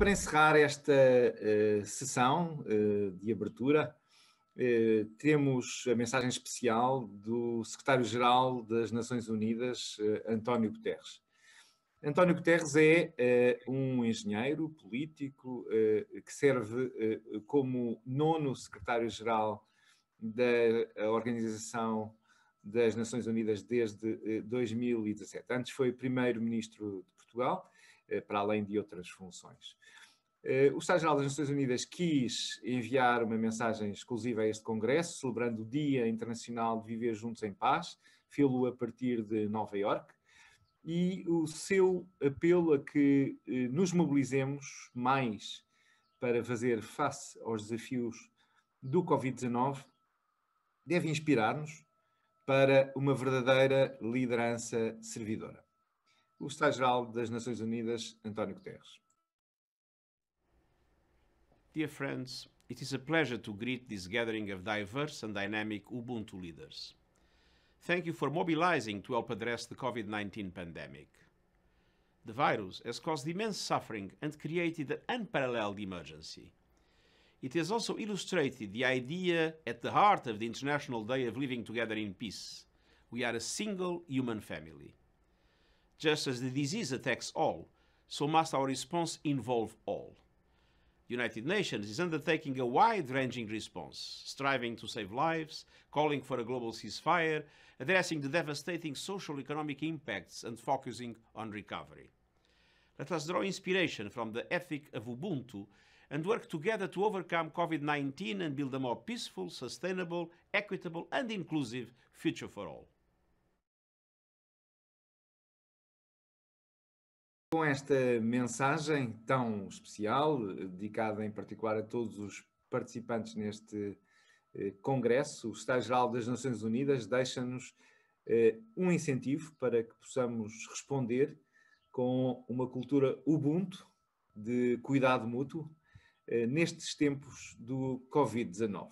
para encerrar esta uh, sessão uh, de abertura, uh, temos a mensagem especial do secretário-geral das Nações Unidas, António Guterres. António Guterres é um engenheiro político que serve como nono secretário-geral da Organização das Nações Unidas desde 2017. Antes foi primeiro-ministro de Portugal eh, para além de outras funções. Eh, o Estado-Geral das Nações Unidas quis enviar uma mensagem exclusiva a este Congresso, celebrando o Dia Internacional de Viver Juntos em Paz, fê-lo a partir de Nova Iorque, e o seu apelo a que eh, nos mobilizemos mais para fazer face aos desafios do Covid-19 deve inspirar-nos para uma verdadeira liderança servidora. o Estado-Geral das Nações Unidas, António Guterres. Dear friends, it is a pleasure to greet this gathering of diverse and dynamic Ubuntu leaders. Thank you for mobilizing to help address the COVID-19 pandemic. The virus has caused immense suffering and created an unparalleled emergency. It has also illustrated the idea at the heart of the International Day of Living Together in Peace. We are a single human family. Just as the disease attacks all, so must our response involve all. The United Nations is undertaking a wide-ranging response, striving to save lives, calling for a global ceasefire, addressing the devastating social economic impacts and focusing on recovery. Let us draw inspiration from the ethic of Ubuntu and work together to overcome COVID-19 and build a more peaceful, sustainable, equitable and inclusive future for all. Com esta mensagem tão especial, eh, dedicada em particular a todos os participantes neste eh, congresso, o Estado-Geral das Nações Unidas deixa-nos eh, um incentivo para que possamos responder com uma cultura ubuntu de cuidado mútuo nestes tempos do Covid-19.